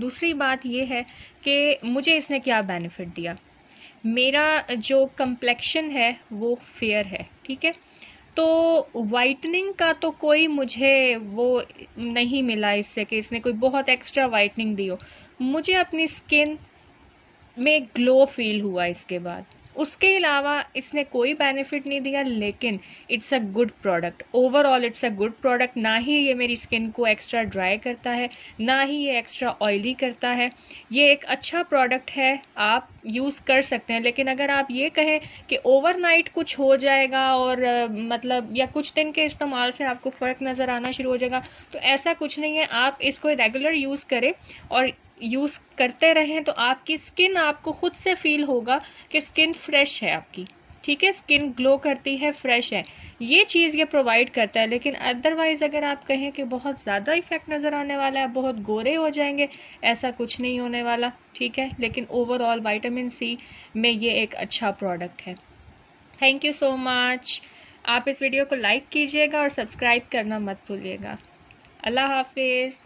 दूसरी बात ये है कि मुझे इसने क्या बेनिफिट दिया मेरा जो कम्प्लेक्शन है वो फेयर है ठीक है तो वाइटनिंग का तो कोई मुझे वो नहीं मिला इससे कि इसने कोई बहुत एक्स्ट्रा वाइटनिंग दी हो मुझे अपनी स्किन में ग्लो फील हुआ इसके बाद उसके अलावा इसने कोई बेनिफिट नहीं दिया लेकिन it's a good product overall it's a good product ना ही ये मेरी स्किन को एक्स्ट्रा ड्राई करता है ना ही ये एक्स्ट्रा ऑयली करता है ये एक अच्छा प्रोडक्ट है आप यूज़ कर सकते हैं लेकिन अगर आप ये कहें कि ओवरनाइट कुछ हो जाएगा और आ, मतलब या कुछ दिन के इस्तेमाल से आपको फ़र्क नज़र आना शुरू हो जाएगा तो ऐसा कुछ नहीं है आप इसको रेगुलर यूज़ करें और यूज़ करते रहें तो आपकी स्किन आपको खुद से फील होगा कि स्किन फ्रेश है आपकी ठीक है स्किन ग्लो करती है फ्रेश है ये चीज़ ये प्रोवाइड करता है लेकिन अदरवाइज़ अगर आप कहें कि बहुत ज़्यादा इफ़ेक्ट नज़र आने वाला है बहुत गोरे हो जाएंगे ऐसा कुछ नहीं होने वाला ठीक है लेकिन ओवरऑल वाइटामिन सी में ये एक अच्छा प्रोडक्ट है थैंक यू सो मच आप इस वीडियो को लाइक कीजिएगा और सब्सक्राइब करना मत भूलिएगा अल्लाह हाफिज़